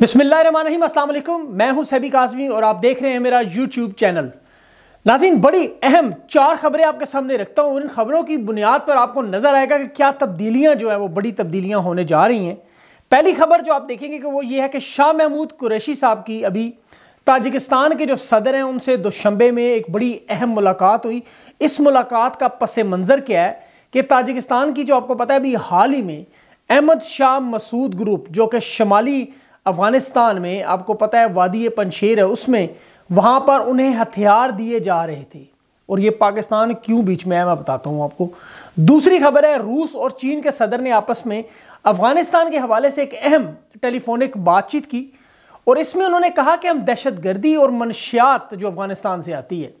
बिस्मिल्लाम असलम मैं हूं सैबी काजमी और आप देख रहे हैं मेरा यूट्यूब चैनल नाजीन बड़ी अहम चार खबरें आपके सामने रखता हूं उन खबरों की बुनियाद पर आपको नज़र आएगा कि क्या तब्दीलियां जो है वो बड़ी तब्दीलियां होने जा रही हैं पहली खबर जो आप देखेंगे कि वो ये है कि शाह महमूद कुरैशी साहब की अभी ताजिकिस्तान के जो सदर हैं उनसे दुशंबे में एक बड़ी अहम मुलाकात हुई इस मुलाकात का पस मंज़र क्या है कि ताजिकिस्तान की जो आपको पता है अभी हाल ही में अहमद शाह मसूद ग्रुप जो कि शमाली अफ़गानिस्तान में आपको पता है वादी पंशेर है उसमें वहाँ पर उन्हें हथियार दिए जा रहे थे और ये पाकिस्तान क्यों बीच में है मैं बताता हूँ आपको दूसरी खबर है रूस और चीन के सदर ने आपस में अफ़गानिस्तान के हवाले से एक अहम टेलीफोनिक बातचीत की और इसमें उन्होंने कहा कि हम दहशत गर्दी और मनशियात जो अफ़गानिस्तान से आती है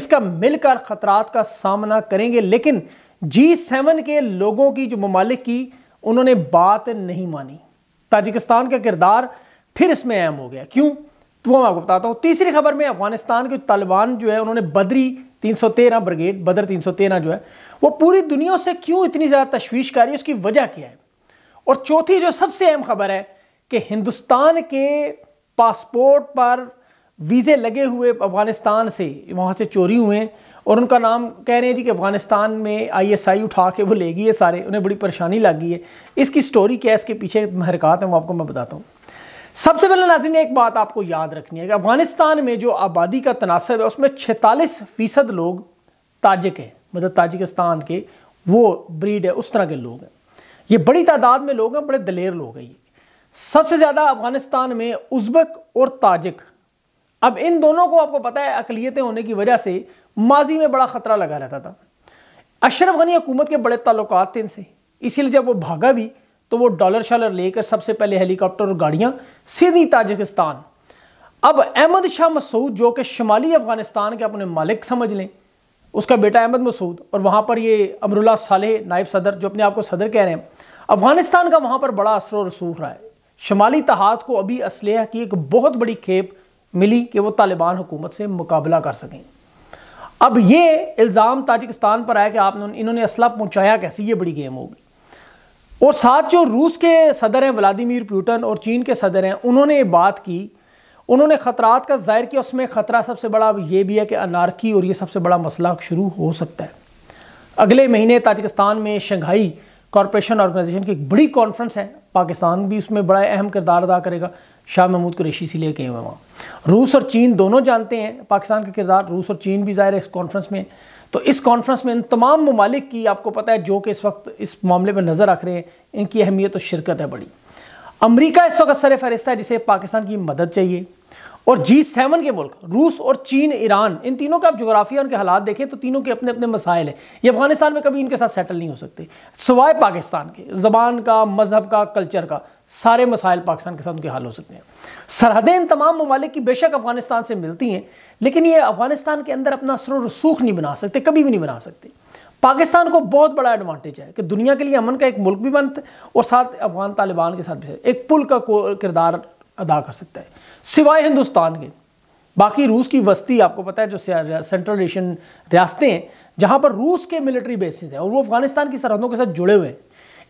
इसका मिलकर ख़तरात का सामना करेंगे लेकिन जी सेवन के लोगों की जो ममालिक की उन्होंने बात नहीं मानी ताजिकिस्तान का किरदार फिर इसमें अहम हो गया क्यों तो वो मैं आपको बताता हूँ तीसरी खबर में अफगानिस्तान के तालिबान जो है उन्होंने बदरी 313 ब्रिगेड बदर 313 जो है वो पूरी दुनिया से क्यों इतनी ज़्यादा तशवीश कर रही है उसकी वजह क्या है और चौथी जो सबसे अहम खबर है कि हिंदुस्तान के पासपोर्ट पर वीज़े लगे हुए अफगानिस्तान से वहाँ से चोरी हुए हैं और उनका नाम कह रहे हैं जी कि अफगानिस्तान में आईएसआई उठा के वो ले गई है सारे उन्हें बड़ी परेशानी लग गई है इसकी स्टोरी क्या है इसके पीछे महरकत हैं वो आपको मैं बताता हूँ सबसे पहले नाजिन एक बात आपको याद रखनी है कि अफगानिस्तान में जो आबादी का तनासब है उसमें छतालीस फीसद लोग ताजिक हैं मतलब ताजिकिस्तान के वो ब्रीड है उस तरह के लोग हैं ये बड़ी तादाद में लोग हैं बड़े दलेर लोग हैं ये सबसे ज़्यादा अफगानिस्तान में उज्बक और ताजिक अब इन दोनों को आपको पता है अकलीतें होने की वजह से माजी में बड़ा ख़तरा लगा रहता था अशरफ गनी हुकूमत के बड़े ताल्लुक थे इनसे इसीलिए जब वो भागा भी तो वो डॉलर शालर लेकर सबसे पहले हेलीकॉप्टर और गाड़ियाँ सीधी ताजिकिस्तान अब अहमद शाह मसूद जो कि शुमाली अफ़गानिस्तान के अपने मालिक समझ लें उसका बेटा अहमद मसूद और वहाँ पर ये अमरुल्ला साले नायब सदर जो अपने आप को सदर कह रहे हैं अफ़गानिस्तान का वहाँ पर बड़ा असर रसूख रहा है शुमाली तहात को अभी असलह की एक बहुत बड़ी खेप मिली कि वो तालिबान हुकूमत से मुकाबला कर सकें अब ये इल्ज़ाम ताजिकिस्तान पर आया कि आपने इन्होंने असला पहुँचाया कैसे ये बड़ी गेम होगी और साथ जो रूस के सदर हैं व्लादिमिर प्यूटन और चीन के सदर हैं उन्होंने ये बात की उन्होंने ख़तरात का जाहिर किया उसमें ख़तरा सबसे बड़ा अब ये भी है कि अनारकी और ये सबसे बड़ा मसला शुरू हो सकता है अगले महीने ताजिकिस्तान में शंघाई कॉरपोरेशन ऑर्गेनाइजेशन की एक बड़ी कॉन्फ्रेंस है पाकिस्तान भी उसमें बड़ा अहम किरदार अदा करेगा शाह महमूद कुरेशी से लेके हुए वहाँ रूस और चीन दोनों जानते हैं पाकिस्तान का किरदार रूस और चीन भी ज़ाहिर है इस कॉन्फ्रेंस में तो इस कॉन्फ्रेंस में इन तमाम ममालिक की आपको पता है जो कि इस वक्त इस मामले में नज़र रख रहे हैं इनकी अहमियत और शिरकत है बड़ी अमरीका इस वक्त सर फहरिस्त है जिसे पाकिस्तान की मदद चाहिए और जी सेवन के मुल्क रूस और चीन ईरान इन तीनों का आप जोग्राफिया उनके हालात देखें तो तीनों के अपने अपने मसाइल हैं ये अफगानिस्तान में कभी इनके साथ सेटल नहीं हो सकते सवाए पाकिस्तान के ज़बान का मज़हब का कल्चर का सारे मसाइल पाकिस्तान के साथ उनके हाल हो सकते हैं सरहदें इन तमाम ममालिक की बेशक अफगानिस्तान से मिलती हैं लेकिन ये अफगानिस्तान के अंदर अपना असर रसूख नहीं बना सकते कभी भी नहीं बना सकते पाकिस्तान को बहुत बड़ा एडवांटेज है कि दुनिया के लिए अमन का एक मुल्क भी बनता है और साथ अफगान तालिबान के साथ भी एक पुल का किरदार अदा कर सकता है सिवाय हिंदुस्तान के बाकी रूस की वस्ती आपको पता है जो सेंट्रल एशियन रियासतें हैं जहाँ पर रूस के मिलिट्री बेसिस हैं और वो अफगानिस्तान की सरहदों के साथ जुड़े हुए हैं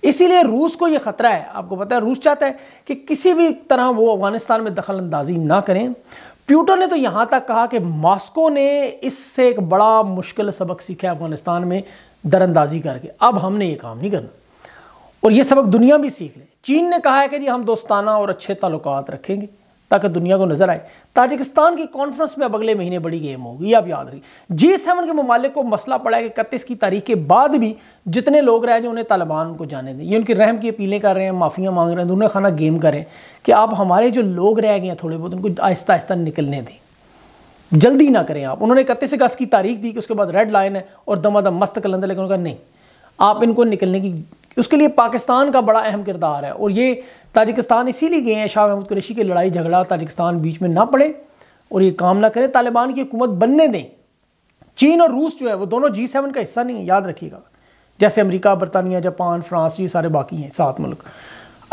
इसीलिए रूस को ये खतरा है आपको पता है रूस चाहता है कि किसी भी तरह वो अफगानिस्तान में दखल अंदाजी ना करें प्यूटर ने तो यहाँ तक कहा कि मॉस्को ने इससे एक बड़ा मुश्किल सबक सीखा अफगानिस्तान में दरअंदाजी करके अब हमने ये काम नहीं करना और ये सबक दुनिया भी सीख ले चीन ने कहा है कि जी हम दोस्ताना और अच्छे ताल्लुक रखेंगे ताकि दुनिया को नजर आए ताजिकिस्तान की कॉन्फ्रेंस में अब अगले महीने बड़ी गेम होगी ये आप याद रही जी सेवन के ममालिक को मसला पड़ा है कि इकतीस की तारीख के बाद भी जितने लोग रहे उन्हें तालिबान को जाने दें ये उनकी रहम की अपीलें कर रहे हैं माफ़ियाँ मांग रहे हैं दोनों खाना गेम करें कि आप हमारे जो लोग रह गए हैं थोड़े बहुत उनको आहिस्ता आहिस्ता निकलने दें जल्दी ना करें आप उन्होंने इकतीस अगस्त की तारीख दी कि उसके बाद रेड लाइन है और दमादम मस्त कलंदर लेकिन उन्होंने नहीं आप इनको निकलने की उसके लिए पाकिस्तान का बड़ा अहम किरदार है और ये ताजिकिस्तान इसीलिए गए हैं शाह महमूद कुरेशी की लड़ाई झगड़ा ताजिकिस्तान बीच में ना पड़े और ये काम ना करें तालिबान की हुकूमत बनने दें चीन और रूस जो है वो दोनों जी सेवन का हिस्सा नहीं है याद रखिएगा जैसे अमेरिका बरतानिया जापान फ्रांस ये सारे बाकी हैं सात मुल्क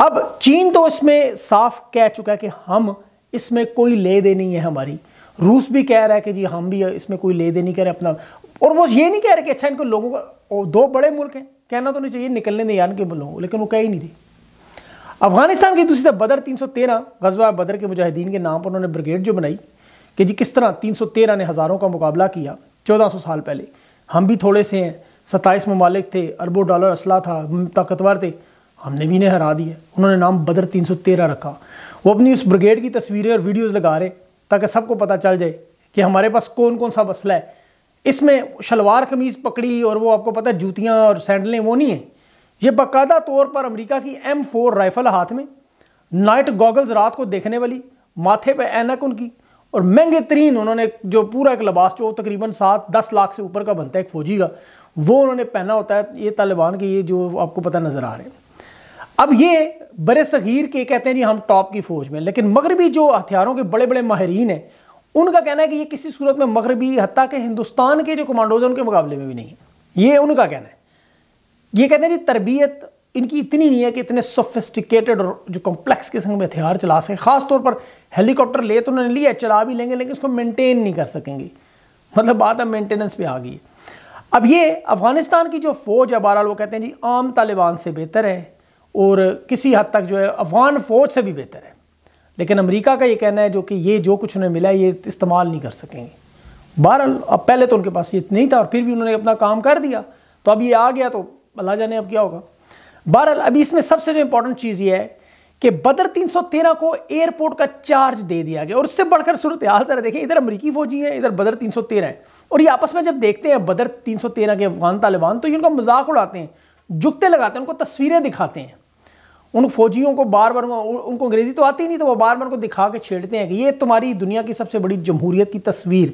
अब चीन तो इसमें साफ कह चुका है कि हम इसमें कोई ले दे नहीं है हमारी रूस भी कह रहा है कि जी हम भी इसमें कोई ले दे नहीं कह रहे अपना और वो ये नहीं कह रहे कि अच्छा इनको लोगों का दो बड़े मुल्क हैं कहना तो नहीं चाहिए निकलने नहीं आन के बोलो लेकिन वो कह ही नहीं थे अफगानिस्तान की दूसरी तरफ बदर 313 गजवा बदर के मुजाहिदीन के नाम पर उन्होंने ब्रिगेड जो बनाई कि जी किस तरह 313 ने हज़ारों का मुकाबला किया 1400 साल पहले हम भी थोड़े से हैं सत्ताईस ममालिक थे अरबों डॉलर असला था ताकतवर थे हमने भी इन्हें हरा दिया उन्होंने नाम बदर तेरह रखा वो अपनी उस ब्रिगेड की तस्वीरें और वीडियोज़ लगा रहे ताकि सबको पता चल जाए कि हमारे पास कौन कौन सा मसला है इसमें शलवार कमीज़ पकड़ी और वो आपको पता है जूतियाँ और सैंडलें वो नहीं हैं ये बाकायदा तौर पर अमेरिका की एम फोर राइफल हाथ में नाइट गॉगल्स रात को देखने वाली माथे पे ऐनक उनकी और महंगे तरीन उन्होंने जो पूरा एक लिबास जो तकरीबन सात दस लाख से ऊपर का बनता है एक फ़ौजी का वो उन्होंने पहना होता है ये तालिबान के ये जो आपको पता नज़र आ रहे हैं अब ये बरे सग़ीर के कहते हैं जी हम टॉप की फ़ौज में लेकिन मगरबी जो हथियारों के बड़े बड़े माहरीन हैं उनका कहना है कि ये किसी सूरत में मगरबी हती के हिंदुस्तान के जो कमांडोज हैं उनके मुकाबले में भी नहीं है ये उनका कहना है ये कहते हैं जी तरबियत इनकी इतनी नहीं है कि इतने सोफिस्टिकेटेड और जो कॉम्प्लेक्स किस्म में हथियार चला सकें ख़ास तौर पर हेलीकॉप्टर ले तो उन्होंने लिया चला भी लेंगे लेकिन उसको मेंटेन नहीं कर सकेंगे मतलब बात अब मेंटेनेंस पे आ गई है अब ये अफ़गानिस्तान की जो फ़ौज है बहरहाल वो कहते हैं जी आम तालिबान से बेहतर है और किसी हद तक जो है अफ़गान फ़ौज से भी बेहतर है लेकिन अमेरिका का ये कहना है जो कि ये जो कुछ उन्हें मिला ये इस्तेमाल नहीं कर सकेंगे बहरहाल अब पहले तो उनके पास ये नहीं था और फिर भी उन्होंने अपना काम कर दिया तो अब ये आ गया तो अल्लाह जाने अब क्या होगा बहरहाल अभी इसमें सबसे जो इंपॉर्टेंट चीज़ ये है कि बदर 313 को एयरपोर्ट का चार्ज दे दिया गया और उससे बढ़कर सूरत हाल जरा देखिए इधर अमरीकी फौजी हैं इधर बदर तेरह है और ये आपस में जब देखते हैं बदर तेरह के अफगान तालिबान तो ये उनका मजाक उड़ाते हैं जुकते लगाते हैं उनको तस्वीरें दिखाते हैं उन फौजियों को बार बार उनको अंग्रेज़ी तो आती नहीं तो वो बार बार उनको दिखा के छेड़ते हैं कि ये तुम्हारी दुनिया की सबसे बड़ी जमहूरीत की तस्वीर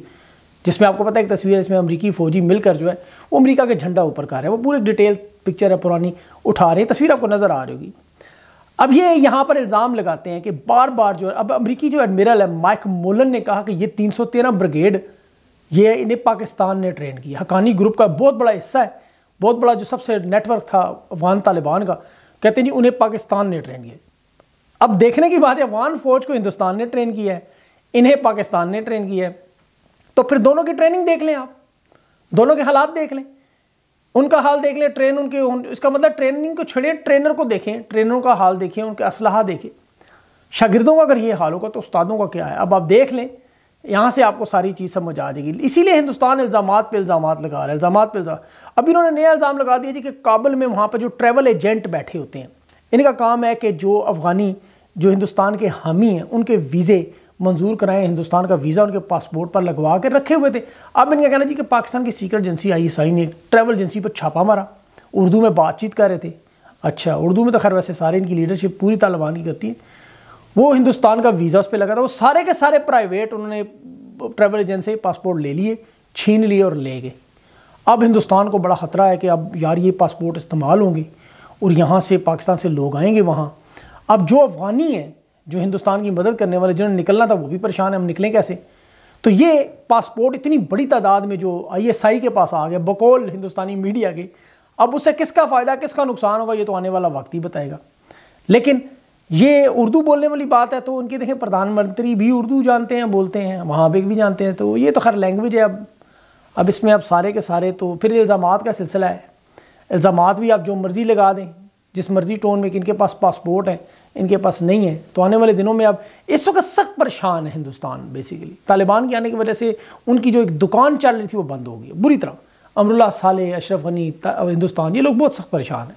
जिसमें आपको पता है एक तस्वीर है जिसमें अमरीकी फ़ौजी मिलकर जो है वो अमरीका के झंडा ऊपर कर रहे हैं वो पूरी डिटेल पिक्चर है पुरानी उठा रहे हैं तस्वीर आपको नज़र आ रही होगी अब ये यहाँ पर इल्ज़ाम लगाते हैं कि बार बार जो है अब अमरीकी जो एडमिरल है माइक मोलन ने कहा कि ये 313 ब्रिगेड ये इन्हें पाकिस्तान ने ट्रेन किया हकानी ग्रुप का बहुत बड़ा हिस्सा है बहुत बड़ा जो सबसे नेटवर्क था अफगान तालिबान का कहते जी उन्हें पाकिस्तान ने ट्रेन किया अब देखने की बात है अफगान फौज को हिंदुस्तान ने ट्रेन किया है इन्हें पाकिस्तान ने ट्रेन किया है तो फिर दोनों की ट्रेनिंग देख लें आप दोनों के हालात देख लें उनका हाल देख लें ट्रेन उनके इसका मतलब ट्रेनिंग को छिड़े ट्रेनर को देखें ट्रेनरों का हाल देखें उनके असलाह देखें शागिर्दों का अगर ये हाल होगा तो उस्तादों का क्या है अब आप देख लें यहाँ से आपको सारी चीज़ समझ आ जाएगी इसीलिए हिंदुस्तान इल्ज़ाम पे इल्ज़ाम लगा रहा है इल्ज़ाम पे इल्ज़ाम अभी इन्होंने नया इल्ज़ाम लगा दिया जी कि काबुल में वहाँ पर जो ट्रैवल एजेंट बैठे होते हैं इनका काम है कि जो अफ़गानी जो हिंदुस्तान के हामी हैं उनके वीज़े मंजूर कराएं हिंदुस्तान का वीज़ा उनके पासपोर्ट पर लगवा के रखे हुए थे अब इनका कहना जी कि पाकिस्तान की सीक्रेट एजेंसी आई ने ट्रैवल एजेंसी पर छापा मारा उर्दू में बातचीत कर रहे थे अच्छा उर्दू में तो खैर वैसे सारे इनकी लीडरशिप पूरी तालिबान की करती है वो हिंदुस्तान का वीज़ा उस पर लगा था वो सारे के सारे प्राइवेट उन्होंने ट्रैवल एजेंसी पासपोर्ट ले लिए छीन लिए और ले गए अब हिंदुस्तान को बड़ा ख़तरा है कि अब यार ये पासपोर्ट इस्तेमाल होंगे और यहाँ से पाकिस्तान से लोग आएंगे वहाँ अब जो अफ़गानी हैं जो हिंदुस्तान की मदद करने वाले जिन्होंने निकलना था वो भी परेशान है हम निकलें कैसे तो ये पासपोर्ट इतनी बड़ी तादाद में जो आईएसआई के पास आ गया बकौल हिंदुस्तानी मीडिया के अब उससे किसका फ़ायदा किसका नुकसान होगा ये तो आने वाला वक्त ही बताएगा लेकिन ये उर्दू बोलने वाली बात है तो उनके देखें प्रधानमंत्री भी उर्दू जानते हैं बोलते हैं वहाँ पर भी जानते हैं तो ये तो खैर लैंग्वेज है अब अब इसमें अब सारे के सारे तो फिर इल्ज़ाम का सिलसिला है इल्ज़ाम भी आप जो मर्ज़ी लगा दें जिस मर्ज़ी टोन में कि इनके पास पासपोर्ट है इनके पास नहीं है तो आने वाले दिनों में अब इस वक्त सख्त परेशान है हिंदुस्तान बेसिकली तालिबान के आने की वजह से उनकी जो एक दुकान चल रही थी वो बंद हो गई बुरी तरह अमरुल्ला साले अशरफ गनी हिंदुस्तान ये लोग बहुत सख्त परेशान हैं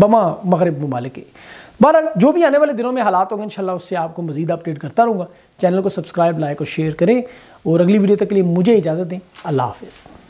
बमा मगरब ममालिक बहरहाल जो भी आने वाले दिनों में हालात होंगे इनशाला उससे आपको मजीद अपडेट करता रहूँगा चैनल को सब्सक्राइब लाइक और शेयर करें और अगली वीडियो तक के लिए मुझे इजाज़त दें अल्लाह हाफिज़